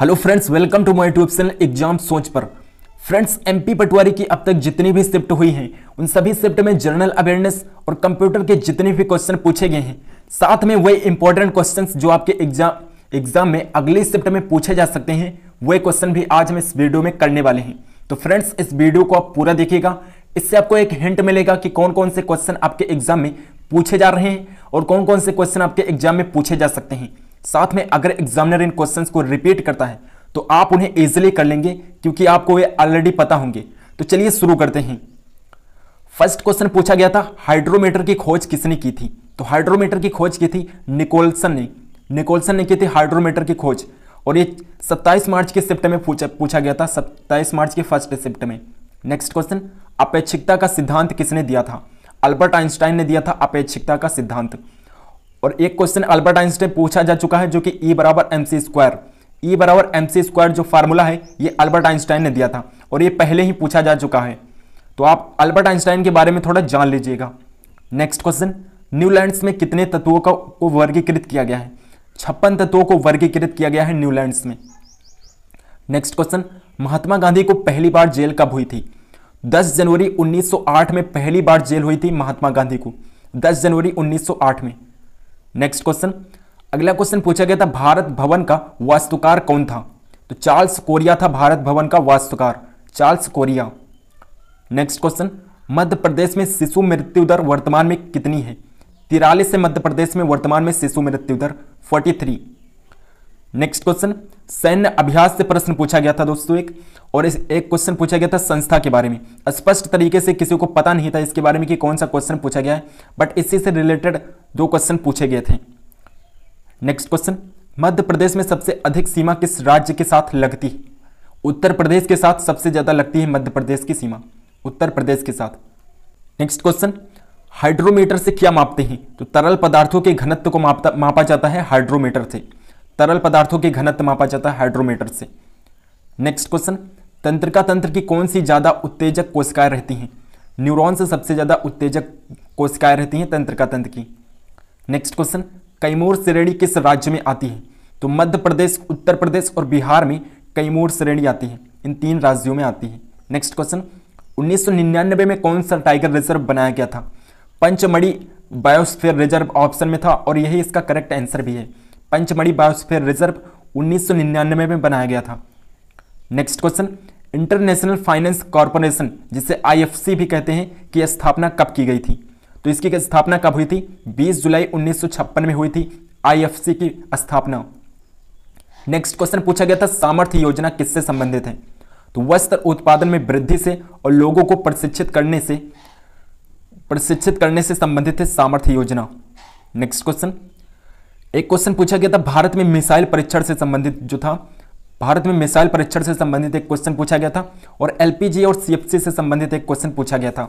hello friends welcome to my YouTube channel exam सोच पर friends MP पटवारी की अब तक जितनी भी शिफ्ट हुई हैं उन सभी शिफ्ट में जनरल अवेयरनेस और कंप्यूटर के जितने भी क्वेश्चन पूछे गए हैं साथ में वही इंपॉर्टेंट क्वेश्चन जो आपके एग्जाम एग्जाम में अगली शिफ्ट में पूछे जा सकते हैं वह क्वेश्चन भी आज हम इस वीडियो में करने वाले हैं तो फ्रेंड्स इस वीडियो को आप पूरा देखिएगा इससे आपको एक हिंट मिलेगा कि कौन कौन से क्वेश्चन आपके एग्जाम में पूछे जा रहे हैं और कौन कौन से क्वेश्चन आपके एग्जाम में पूछे जा सकते हैं साथ में अगर एग्जामिनर इन क्वेश्चन को रिपीट करता है तो आप उन्हें इजिली कर लेंगे क्योंकि आपको वे ऑलरेडी पता होंगे तो चलिए शुरू करते हैं फर्स्ट क्वेश्चन पूछा गया था हाइड्रोमीटर की खोज किसने की थी तो हाइड्रोमीटर की खोज की थी निकोलसन ने निकोलसन ने की थी हाइड्रोमीटर की खोज और ये 27 मार्च के शिफ्ट में पूछा पूछा गया था 27 मार्च के फर्स्ट शिफ्ट में नेक्स्ट क्वेश्चन अपेक्षिकता का सिद्धांत किसने दिया था अल्बर्ट आइंस्टाइन ने दिया था अपेक्षिकता का सिद्धांत और एक क्वेश्चन अल्बर्ट आइंस्टाइन पूछा जा चुका है जो कि ई e बराबर एम सी स्क्वायर ई बराबर एम सी स्क्वायर जो फार्मूला है ये अल्बर्ट आइंस्टाइन ने दिया था और ये पहले ही पूछा जा चुका है तो आप अल्बर्ट आइंस्टाइन के बारे में थोड़ा जान लीजिएगा नेक्स्ट क्वेश्चन न्यूलैंड्स में कितने तत्वों का को वर्गीकृत किया गया है छप्पन तत्वों को वर्गीकृत किया गया है न्यूलैंड्स में नेक्स्ट क्वेश्चन महात्मा गांधी को पहली बार जेल कब हुई थी 10 जनवरी 1908 में पहली बार जेल हुई थी महात्मा गांधी को 10 जनवरी 1908 में नेक्स्ट क्वेश्चन अगला क्वेश्चन पूछा गया था भारत भवन का वास्तुकार कौन था तो चार्ल्स कोरिया था भारत भवन का वास्तुकार Charles Correa next question Madhya Pradesh में शिशु मृत्यु दर वर्तमान में कितनी है तिरालीस से मध्य प्रदेश में वर्तमान में शिशु मृत्यु दर 43 नेक्स्ट क्वेश्चन सैन्य अभ्यास से प्रश्न पूछा गया था दोस्तों एक और इस एक क्वेश्चन पूछा गया था संस्था के बारे में स्पष्ट तरीके से किसी को पता नहीं था इसके बारे में कि कौन सा क्वेश्चन पूछा गया है बट इसी से रिलेटेड दो क्वेश्चन पूछे गए थे नेक्स्ट क्वेश्चन मध्य प्रदेश में सबसे अधिक सीमा किस राज्य के साथ लगती है उत्तर प्रदेश के साथ सबसे ज़्यादा लगती है मध्य प्रदेश की सीमा उत्तर प्रदेश के साथ नेक्स्ट क्वेश्चन हाइड्रोमीटर से क्या मापते हैं तो तरल पदार्थों के घनत्व को मापता मापा जाता है हाइड्रोमीटर से तरल पदार्थों की घनत्व मापा जाता है हाइड्रोमीटर से नेक्स्ट क्वेश्चन तंत्रिका तंत्र की कौन सी ज़्यादा उत्तेजक कोशिकाएं रहती हैं न्यूरॉन से सबसे ज़्यादा उत्तेजक कोशिकाएं रहती हैं तंत्रिका तंत्र की नेक्स्ट क्वेश्चन कैमूर श्रेणी किस राज्य में आती है तो मध्य प्रदेश उत्तर प्रदेश और बिहार में कैमूर श्रेणी आती है इन तीन राज्यों में आती है नेक्स्ट क्वेश्चन उन्नीस में कौन सा टाइगर रिजर्व बनाया गया था पंचमढ़ी बायोस्फेयर रिजर्व ऑप्शन में था और यही इसका करेक्ट आंसर भी है पंचमढ़ी बायोस्फेयर रिजर्व 1999 में बनाया गया था next question international finance corporation जिसे आईएफसी भी कहते हैं कि स्थापना कब की गई थी तो इसकी स्थापना कब हुई थी 20 जुलाई 1956 में हुई थी आईएफसी की स्थापना नेक्स्ट क्वेश्चन पूछा गया था सामर्थ्य योजना किससे संबंधित है तो वस्त्र उत्पादन में वृद्धि से और लोगों को प्रशिक्षित करने से प्रशिक्षित करने से संबंधित है सामर्थ्य योजना नेक्स्ट क्वेश्चन एक क्वेश्चन पूछा गया था भारत में मिसाइल परीक्षण से संबंधित जो था भारत में मिसाइल परीक्षण से संबंधित एक क्वेश्चन पूछा गया था और एलपीजी और सीएफसी से संबंधित एक क्वेश्चन पूछा गया था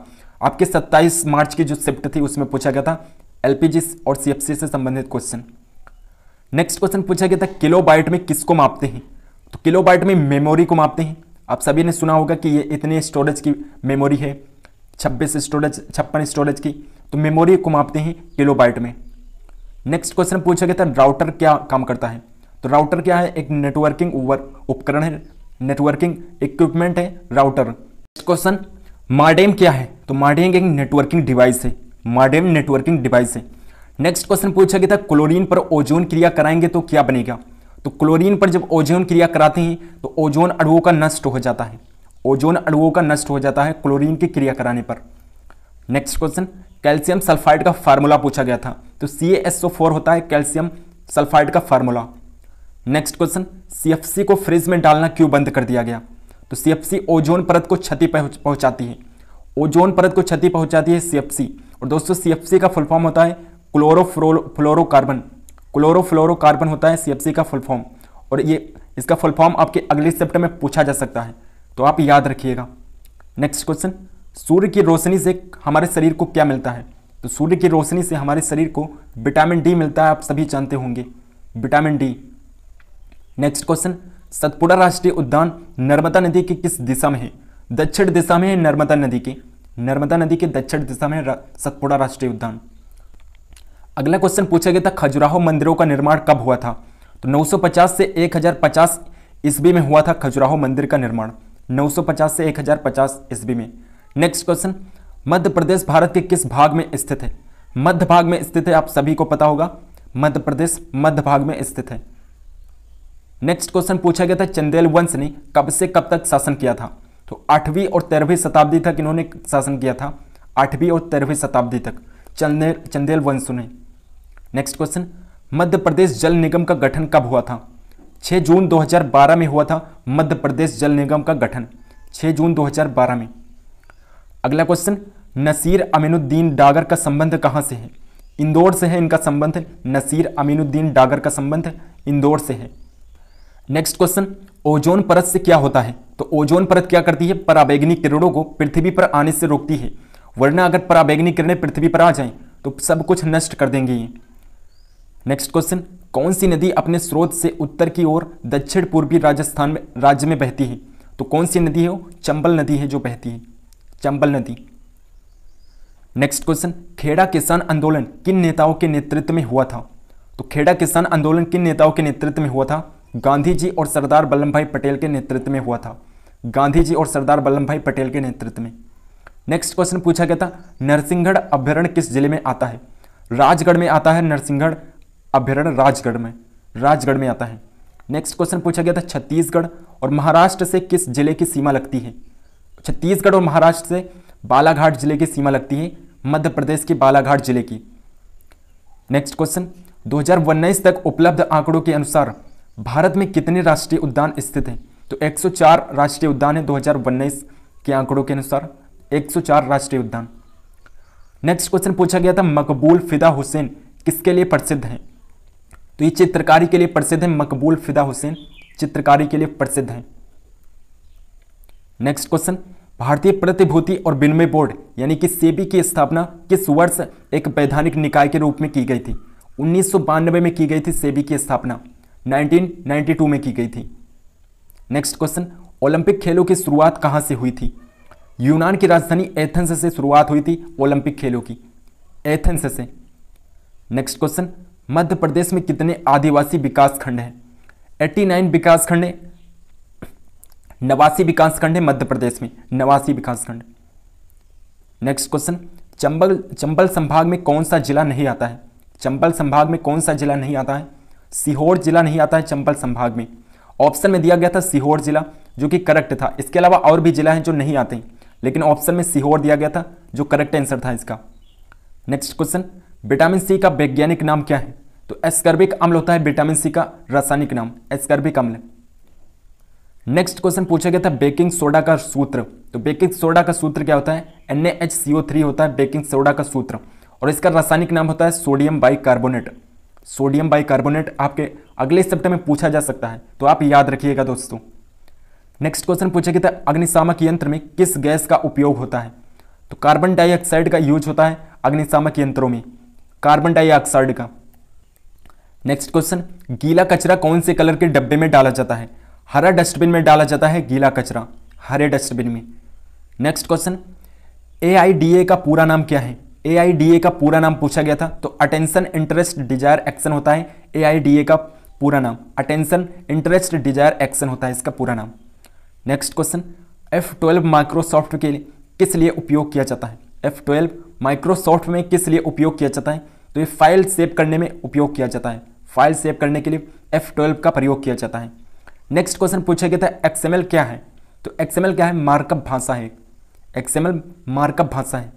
आपके 27 मार्च की जो शिफ्ट थी उसमें पूछा गया था एलपीजी और सीएफसी से संबंधित क्वेश्चन नेक्स्ट क्वेश्चन पूछा गया था किलो बाइट में किसको मापते हैं तो किलो बाइट में मेमोरी को मापते हैं आप सभी ने सुना होगा कि ये इतने स्टोरेज की मेमोरी है छब्बीस स्टोरेज छप्पन स्टोरेज की तो मेमोरी को मापते हैं किलो बाइट में नेक्स्ट क्वेश्चन पूछा गया था राउटर क्या काम करता है तो राउटर क्या है एक नेटवर्किंग उपकरण है नेटवर्किंग इक्विपमेंट है राउटर नेक्स्ट क्वेश्चन मार्डेम क्या है तो मार्डेम एक नेटवर्किंग डिवाइस है मार्डेम नेटवर्किंग डिवाइस है नेक्स्ट क्वेश्चन पूछा गया था क्लोरीन पर ओजोन क्रिया कराएंगे तो क्या बनेगा तो क्लोरीन पर जब ओजोन क्रिया कराते हैं तो ओजोन अणुओं का नष्ट हो जाता है ओजोन अणुओं का नष्ट हो जाता है क्लोरीन की क्रिया कराने पर नेक्स्ट क्वेश्चन कैल्शियम सल्फाइड का फार्मूला पूछा गया था तो सी होता है कैल्शियम सल्फाइड का फार्मूला नेक्स्ट क्वेश्चन सी को फ्रिज में डालना क्यों बंद कर दिया गया तो सी ओजोन परत को क्षति पहुंचाती है ओजोन परत को क्षति पहुंचाती है सी और दोस्तों सी का फुल फॉर्म होता है क्लोरो क्लोरो क्लोरोफ्लोरोकार्बन होता है सी का फुल फॉर्म और ये इसका फुल फॉर्म आपके अगले सेप्टर में पूछा जा सकता है तो आप याद रखिएगा नेक्स्ट क्वेश्चन सूर्य की रोशनी से हमारे शरीर को क्या मिलता है तो सूर्य की रोशनी से हमारे शरीर को विटामिन डी मिलता है आप सभी जानते होंगे vitamin D next question Satpura राष्ट्रीय उद्यान नर्मदा नदी की किस दिशा में है दक्षिण दिशा में है नर्मदा नदी के नर्मदा नदी के दक्षिण दिशा में सतपुड़ा राष्ट्रीय उद्यान अगला क्वेश्चन पूछा गया था खजुराहो मंदिरों का निर्माण कब हुआ था तो 950 से 1050 हजार ईस्वी में हुआ था खजुराहो मंदिर का निर्माण 950 से 1050 हजार ईस्वी में नेक्स्ट क्वेश्चन मध्य प्रदेश भारत के किस भाग में स्थित है मध्य भाग में स्थित है आप सभी को पता होगा मध्य प्रदेश मध्य भाग में स्थित है नेक्स्ट क्वेश्चन पूछा गया था चंदेल वंश ने कब से कब तक शासन किया था तो आठवीं और तेरहवीं शताब्दी तक इन्होंने शासन किया था आठवीं और तेरहवीं शताब्दी तक चंदेल चंदेल वंश ने नेक्स्ट क्वेश्चन मध्य प्रदेश जल निगम का गठन कब हुआ था 6 जून 2012 में हुआ था मध्य प्रदेश जल निगम का गठन 6 जून 2012 में अगला क्वेश्चन नसीर अमीनुद्दीन डागर का संबंध कहाँ से है इंदौर से है इनका संबंध नसीर अमीनुद्दीन डागर का संबंध इंदौर से है नेक्स्ट क्वेश्चन ओजोन परत से क्या होता है तो ओजोन परत क्या करती है पराबैग्निक किरणों को पृथ्वी पर आने से रोकती है वरना अगर पराबैग्निक किरणें पृथ्वी पर आ जाएं तो सब कुछ नष्ट कर देंगे ये नेक्स्ट क्वेश्चन कौन सी नदी अपने स्रोत से उत्तर की ओर दक्षिण पूर्वी राजस्थान में राज्य में बहती है तो कौन सी नदी है वो चंबल नदी है जो बहती है चंबल नदी नेक्स्ट क्वेश्चन खेड़ा किसान आंदोलन किन नेताओं के नेतृत्व में हुआ था तो खेड़ा किसान आंदोलन किन नेताओं के नेतृत्व में हुआ था गांधी जी और सरदार वल्लभ भाई पटेल के नेतृत्व में हुआ था गांधी जी और सरदार वल्लभ भाई पटेल के नेतृत्व में नेक्स्ट क्वेश्चन पूछा गया था नरसिंहगढ़ अभ्यारण किस जिले में आता है राजगढ़ में आता है नरसिंहगढ़ अभ्यारण्य राजगढ़ में राजगढ़ में आता है नेक्स्ट क्वेश्चन पूछा गया था छत्तीसगढ़ और महाराष्ट्र से किस जिले की सीमा लगती है छत्तीसगढ़ और महाराष्ट्र से बालाघाट जिले की सीमा लगती है मध्य प्रदेश के बालाघाट जिले की नेक्स्ट क्वेश्चन दो तक उपलब्ध आंकड़ों के अनुसार भारत में कितने राष्ट्रीय उद्यान स्थित हैं तो 104 राष्ट्रीय उद्यान है दो के आंकड़ों के अनुसार 104 राष्ट्रीय उद्यान नेक्स्ट क्वेश्चन पूछा गया था मकबूल फिदा हुसैन किसके लिए प्रसिद्ध हैं तो ये चित्रकारी के लिए प्रसिद्ध है मकबूल फिदा हुसैन चित्रकारी के लिए प्रसिद्ध हैं नेक्स्ट क्वेश्चन भारतीय प्रतिभूति और विनिमय बोर्ड यानी कि सेबी की स्थापना किस वर्ष एक वैधानिक निकाय के रूप में की गई थी उन्नीस में की गई थी सेबी की स्थापना 1992 में की गई थी नेक्स्ट क्वेश्चन ओलंपिक खेलों की शुरुआत कहां से हुई थी यूनान की राजधानी एथेंस से शुरुआत हुई थी ओलंपिक खेलों की एथेंस से नेक्स्ट क्वेश्चन मध्य प्रदेश में कितने आदिवासी विकास खंड हैं 89 विकास खंड हैं नवासी विकासखंड है मध्य प्रदेश में नवासी विकासखंड नेक्स्ट क्वेश्चन चंबल चंबल संभाग में कौन सा जिला नहीं आता है चंबल संभाग में कौन सा जिला नहीं आता है सीहोर जिला नहीं आता है चंबल संभाग में ऑप्शन में दिया गया था सीहोर जिला जो कि करेक्ट था इसके अलावा और भी जिला हैं जो नहीं आते लेकिन ऑप्शन में सीहोर दिया गया था जो करेक्ट आंसर था इसका नेक्स्ट क्वेश्चन विटामिन सी का वैज्ञानिक नाम क्या है तो एस्कर्बिक अम्ल होता है विटामिन सी का रासायनिक नाम एस्कर्बिक अम्ल है नेक्स्ट क्वेश्चन पूछा गया था बेकिंग सोडा का सूत्र तो बेकिंग सोडा का सूत्र क्या होता है एन होता है बेकिंग सोडा का सूत्र और इसका रासायनिक नाम होता है सोडियम बाइकार्बोनेट सोडियम बाइकार्बोनेट आपके अगले सप्ताह में पूछा जा सकता है तो आप याद रखिएगा दोस्तों नेक्स्ट क्वेश्चन पूछा गया था अग्निशामक यंत्र में किस गैस का उपयोग होता है तो कार्बन डाइऑक्साइड का यूज होता है अग्निशामक यंत्रों में कार्बन डाइऑक्साइड का नेक्स्ट क्वेश्चन गीला कचरा कौन से कलर के डब्बे में डाला जाता है हरा डस्टबिन में डाला जाता है गीला कचरा हरे डस्टबिन में next question A I D A का पूरा नाम क्या है ए आई डी ए का पूरा नाम पूछा गया था तो अटेंशन इंटरेस्ट डिजायर एक्शन होता है ए आई डी ए का पूरा नाम अटेंशन इंटरेस्ट डिजायर एक्शन होता है इसका पूरा नाम next question F twelve Microsoft के लिए किस लिए उपयोग किया जाता है एफ ट्वेल्व माइक्रोसॉफ्ट में किस लिए उपयोग किया जाता है तो ये फाइल सेव करने में उपयोग किया जाता है फाइल सेव करने के लिए एफ ट्वेल्व का प्रयोग किया जाता है नेक्स्ट क्वेश्चन पूछा गया था एक्सएमएल क्या है तो एक्सएमएल क्या है मार्कअप भाषा है एक्सएमएल मार्कअप भाषा है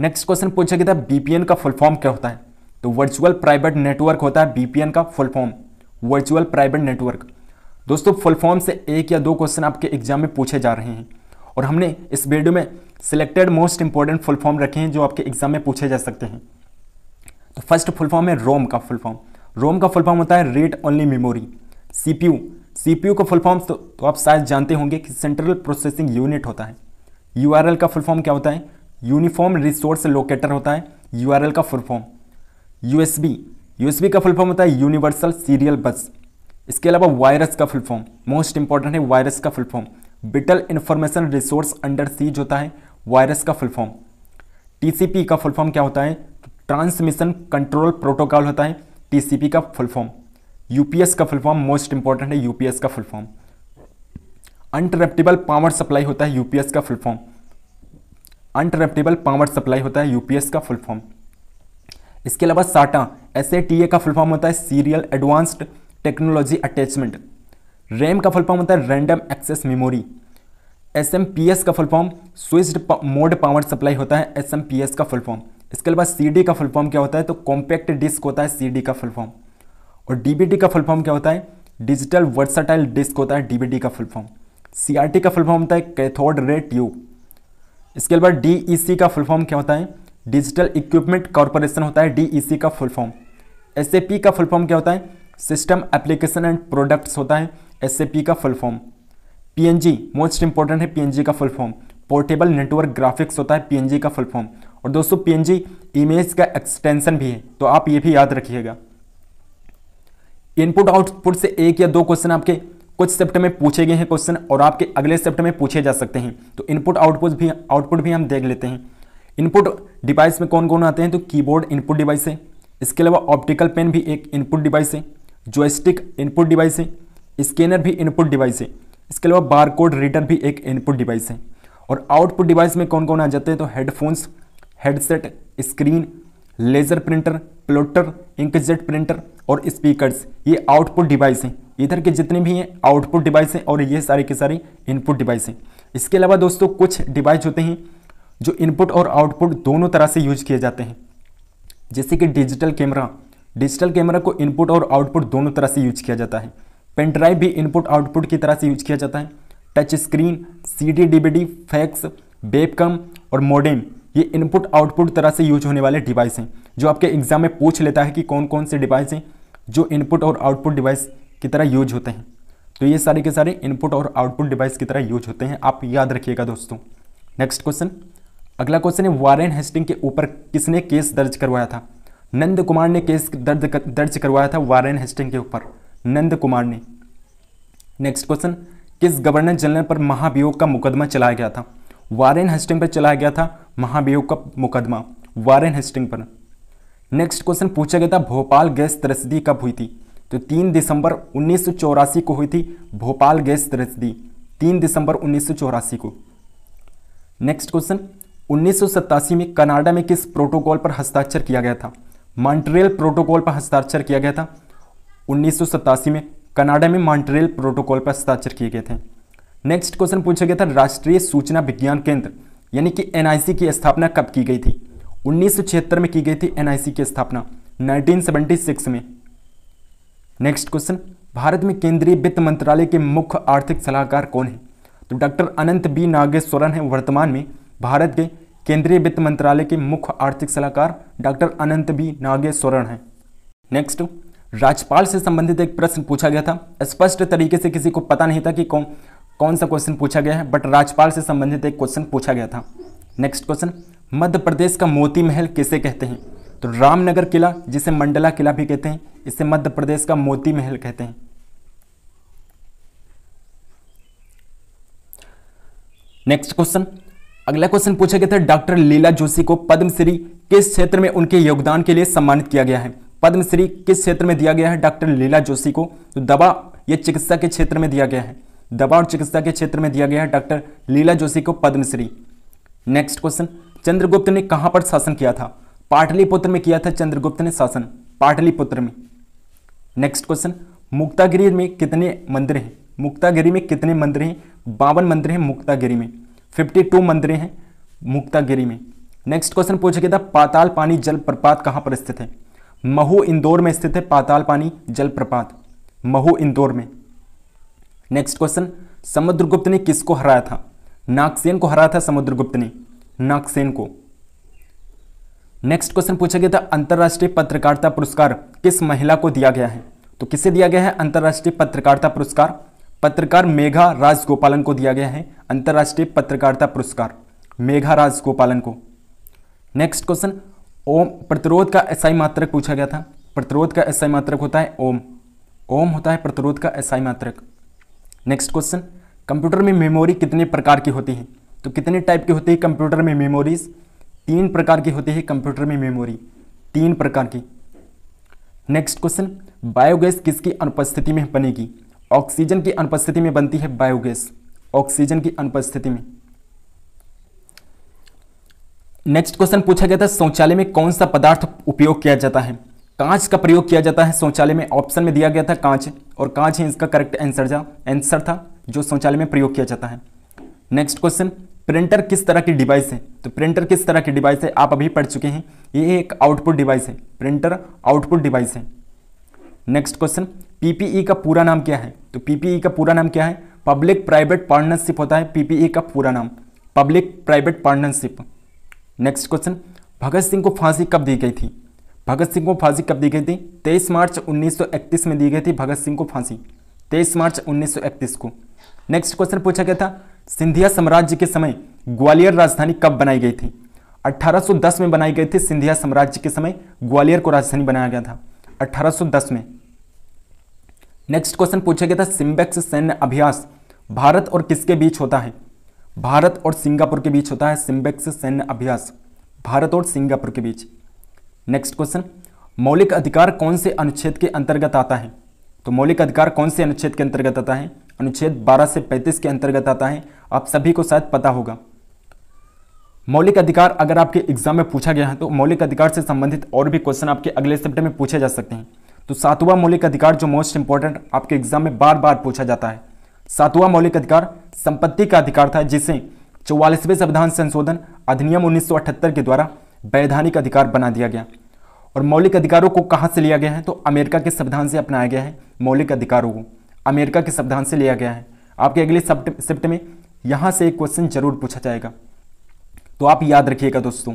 नेक्स्ट क्वेश्चन पूछा गया था बीपीएन का फुल फॉर्म क्या होता है तो वर्चुअल प्राइवेट नेटवर्क होता है बीपीएन का full form virtual private network दोस्तों फुल फॉर्म से एक या दो क्वेश्चन आपके एग्जाम में पूछे जा रहे हैं और हमने इस वीडियो में selected most important full form रखे हैं जो आपके एग्जाम में पूछे जा सकते हैं तो फर्स्ट फुल फॉर्म है रोम का फुल फॉर्म रोम का फुल फॉर्म होता है read only memory CPU CPU का फुल फॉर्म तो, तो आप शायद जानते होंगे कि सेंट्रल प्रोसेसिंग यूनिट होता है यूआरएल का फुल फॉर्म क्या होता है यूनिफॉर्म रिसोर्स लोकेटर होता है यूआरएल का फुल फॉर्म यूएसबी यूएसबी का फुल फॉर्म होता है यूनिवर्सल सीरियल बस इसके अलावा वायरस का फुल फॉर्म मोस्ट इंपॉर्टेंट है वायरस का full form vital information resource under siege होता है वायरस का फुल फॉर्म टीसीपी का फुल फॉर्म क्या होता है ट्रांसमिशन कंट्रोल प्रोटोकॉल होता है टीसीपी का फुल फॉर्म यूपीएस का फुल फॉर्म मोस्ट इंपॉर्टेंट है यूपीएस का full form uninterruptible power supply होता है यूपीएस का full form uninterruptible power supply होता है यूपीएस का फुल फॉर्म इसके अलावा साटा एस का फुल फॉर्म होता है serial advanced technology attachment RAM का फुल फॉर्म होता है रैंडम एक्सेस मेमोरी एस का full form switched mode power supply होता है एस का फुल फॉर्म इसके अलावा सी का फुल फॉर्म क्या होता है तो कॉम्पैक्ट डिस्क होता है सी का फुल फॉर्म और डीबीटी का फुल फॉर्म क्या होता है डिजिटल वर्सटाइल डिस्क होता है डीबीटी का फुल फॉर्म सीआरटी का फुल फॉर्म होता है कैथोड रे ट्यूब इसके अलावा डीईसी e का फुल फॉर्म क्या होता है डिजिटल इक्विपमेंट कॉरपोरेशन होता है डीईसी e का फुल फॉर्म एस का फुल फॉर्म क्या होता है सिस्टम एप्लीकेशन एंड प्रोडक्ट्स होता है एस का full form P most important है पी का full form portable network graphics होता है पी का फुल फॉर्म और दोस्तों पी इमेज का एक्सटेंशन भी है तो आप ये भी याद रखिएगा इनपुट आउटपुट से एक या दो क्वेश्चन आपके कुछ सेप्ट में पूछे गए हैं क्वेश्चन और आपके अगले सेप्ट में पूछे जा सकते हैं तो इनपुट आउटपुट भी आउटपुट भी हम देख लेते हैं इनपुट डिवाइस में कौन कौन आते हैं तो कीबोर्ड इनपुट डिवाइस है इसके अलावा ऑप्टिकल पेन भी एक इनपुट डिवाइस है जोस्टिक इनपुट डिवाइस है स्कैनर भी इनपुट डिवाइस है इसके अलावा बारकोड रीडर भी एक इनपुट डिवाइस है और आउटपुट डिवाइस में कौन कौन आ जाते हैं तो headphones headset screen laser printer plotter inkjet printer और स्पीकर्स ये आउटपुट डिवाइस हैं इधर के जितने भी हैं आउटपुट डिवाइस हैं और ये सारे के सारे इनपुट डिवाइस हैं इसके अलावा दोस्तों कुछ डिवाइस होते हैं जो इनपुट और आउटपुट दोनों तरह से यूज किए जाते हैं जैसे कि डिजिटल कैमरा डिजिटल कैमरा को इनपुट और आउटपुट दोनों तरह से यूज किया जाता है पेन ड्राइव भी इनपुट आउटपुट की तरह से यूज किया जाता है touch screen C D D fax webcam और मोडेम ये इनपुट आउटपुट तरह से यूज होने वाले डिवाइस हैं जो आपके एग्जाम में पूछ लेता है कि कौन कौन से डिवाइस हैं जो इनपुट और आउटपुट डिवाइस की तरह यूज होते हैं तो ये सारे के सारे इनपुट और आउटपुट डिवाइस की तरह यूज होते हैं आप याद रखिएगा दोस्तों नेक्स्ट क्वेश्चन अगला क्वेश्चन है वारेन हेस्टिंग के ऊपर किसने केस दर्ज करवाया था नंद कुमार ने केस दर्ज दर्ज करवाया था वारेन हेस्टिंग के ऊपर नंद कुमार ने नेक्स्ट क्वेश्चन किस गवर्नर जनरल पर महाभियोग का मुकदमा चलाया गया था वारेन हेस्टिंग पर चलाया गया था महाभियोग का मुकदमा वारेन हेस्टिंग पर नेक्स्ट क्वेश्चन पूछा गया था भोपाल गैस त्रसदी कब हुई थी तो तीन दिसंबर उन्नीस को हुई थी भोपाल गैस त्रसदी तीन दिसंबर उन्नीस को नेक्स्ट क्वेश्चन उन्नीस में कनाडा में किस प्रोटोकॉल पर हस्ताक्षर किया गया था मॉन्ट्रियल प्रोटोकॉल पर हस्ताक्षर किया गया था उन्नीस में कनाडा में मॉन्ट्रियल प्रोटोकॉल पर हस्ताक्षर किए गए थे नेक्स्ट क्वेश्चन पूछा गया था राष्ट्रीय सूचना विज्ञान केंद्र यानी कि एनआईसी की स्थापना कब की गई थी उन्नीस में की गई थी एनआईसी की स्थापना 1976 में नेक्स्ट क्वेश्चन भारत में केंद्रीय वित्त मंत्रालय के मुख्य आर्थिक सलाहकार कौन है तो डॉक्टर अनंत बी नागेश्वरन है वर्तमान में भारत के केंद्रीय वित्त मंत्रालय के मुख्य आर्थिक सलाहकार डॉक्टर अनंत बी नागेश्वरन है नेक्स्ट राज्यपाल से संबंधित एक प्रश्न पूछा गया था स्पष्ट तरीके से किसी को पता नहीं था कि कौन कौन सा क्वेश्चन पूछा गया है बट राजपाल से संबंधित एक क्वेश्चन पूछा गया था नेक्स्ट क्वेश्चन मध्य प्रदेश का मोती महल किसे कहते हैं तो रामनगर किला जिसे मंडला किला भी कहते हैं इसे मध्य प्रदेश का मोती महल कहते हैं नेक्स्ट क्वेश्चन अगला क्वेश्चन पूछा गया था डॉक्टर लीला जोशी को पद्मश्री किस क्षेत्र में उनके योगदान के लिए सम्मानित किया गया है पद्मश्री किस क्षेत्र में दिया गया है डॉक्टर लीला जोशी को तो दवा या चिकित्सा के क्षेत्र में दिया गया है दवा और चिकित्सा के क्षेत्र में दिया गया है डॉक्टर लीला जोशी को पद्मश्री नेक्स्ट क्वेश्चन चंद्रगुप्त ने कहां पर शासन किया था पाटलिपुत्र में किया था चंद्रगुप्त ने शासन पाटलिपुत्र में नेक्स्ट क्वेश्चन मुक्तागिरी में कितने मंदिर हैं मुक्तागिरी में कितने मंदिर हैं बावन मंदिर हैं मुक्तागिरी में फिफ्टी टू मंदिर हैं मुक्तागिरी में नेक्स्ट क्वेश्चन पूछा गया था पाताल पानी जल प्रपात कहाँ पर स्थित है महू इंदौर में स्थित है पाताल पानी जल प्रपात महू इंदौर में नेक्स्ट क्वेश्चन समुद्रगुप्त ने किसको हराया था नागसेन को हराया था समुद्रगुप्त ने नागसेन को नेक्स्ट क्वेश्चन पूछा गया था अंतर्राष्ट्रीय पत्रकारिता पुरस्कार किस महिला को दिया गया है तो किसे दिया गया है अंतर्राष्ट्रीय पत्रकारिता पुरस्कार पत्रकार मेघा राजगोपालन को दिया गया है अंतर्राष्ट्रीय पत्रकारिता पुरस्कार मेघा राजगोपालन को नेक्स्ट क्वेश्चन ओम प्रतिरोध का एसआई मात्रक पूछा गया था प्रतिरोध का एसआई मात्रक होता है ओम ओम होता है प्रतिरोध का एसआई मात्रक नेक्स्ट क्वेश्चन कंप्यूटर में मेमोरी कितने प्रकार की होती है तो कितने टाइप की होती है कंप्यूटर में मेमोरीज तीन प्रकार की होती है कंप्यूटर में मेमोरी तीन प्रकार की नेक्स्ट क्वेश्चन बायोगैस किसकी अनुपस्थिति में बनेगी ऑक्सीजन की अनुपस्थिति में बनती है बायोगैस ऑक्सीजन की अनुपस्थिति में नेक्स्ट क्वेश्चन पूछा गया था शौचालय में कौन सा पदार्थ उपयोग किया जाता है कांच का प्रयोग किया जाता है शौचालय में ऑप्शन में दिया गया था कांच और कांच ही इसका करेक्ट आंसर जा आंसर था जो शौचालय में प्रयोग किया जाता है नेक्स्ट क्वेश्चन प्रिंटर किस तरह की डिवाइस है तो प्रिंटर किस तरह की डिवाइस है आप अभी पढ़ चुके हैं ये एक आउटपुट डिवाइस है प्रिंटर आउटपुट डिवाइस है नेक्स्ट क्वेश्चन पीपीई का पूरा नाम क्या है तो पीपीई e का पूरा नाम क्या है पब्लिक प्राइवेट पार्टनरशिप होता है पीपीई e का पूरा नाम public private partnership next question Bhagat Singh को फांसी कब दी गई थी भगत सिंह को फांसी कब दी गई थी तेईस मार्च 1931 में दी गई थी भगत सिंह को फांसी तेईस मार्च 1931 को नेक्स्ट क्वेश्चन पूछा गया था सिंधिया साम्राज्य के समय ग्वालियर राजधानी कब बनाई गई थी 1810 में बनाई गई थी सिंधिया साम्राज्य के समय ग्वालियर को राजधानी बनाया गया था 1810 में नेक्स्ट क्वेश्चन पूछा गया था सिम्बेक्स सैन्य अभ्यास भारत और किसके बीच होता है भारत और सिंगापुर के बीच होता है सिम्बेक्स सैन्य अभ्यास भारत और सिंगापुर के बीच नेक्स्ट क्वेश्चन मौलिक अधिकार कौन से अनुच्छेद के अंतर्गत आता है तो मौलिक अधिकार कौन से अनुच्छेद के अंतर्गत आता है अनुच्छेद 12 से 35 के अंतर्गत आता है आप सभी को शायद पता होगा मौलिक अधिकार अगर आपके एग्जाम में पूछा गया है तो मौलिक अधिकार से संबंधित और भी क्वेश्चन आपके अगले सब्जेक्ट में पूछे जा सकते हैं तो सातवां मौलिक अधिकार जो मोस्ट इंपॉर्टेंट आपके एग्जाम में बार बार पूछा जाता है सातवां मौलिक अधिकार संपत्ति का अधिकार था जिसे चौवालीसवें संविधान संशोधन अधिनियम उन्नीस के द्वारा वैधानिक अधिकार बना दिया गया और मौलिक अधिकारों को कहाँ से लिया गया है तो अमेरिका के संविधान से अपनाया गया है मौलिक अधिकारों को अमेरिका के संविधान से लिया गया है आपके अगले शिफ्ट में यहाँ से एक क्वेश्चन जरूर पूछा जाएगा तो आप याद रखिएगा दोस्तों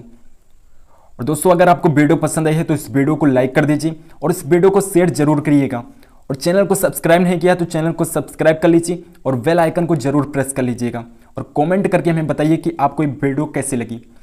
और दोस्तों अगर आपको वीडियो पसंद आई है तो इस वीडियो को लाइक कर दीजिए और इस वीडियो को शेयर जरूर करिएगा और चैनल को सब्सक्राइब नहीं किया तो चैनल को सब्सक्राइब कर लीजिए और वेल आइकन को जरूर प्रेस कर लीजिएगा और कमेंट करके हमें बताइए कि आपको ये वीडियो कैसी लगी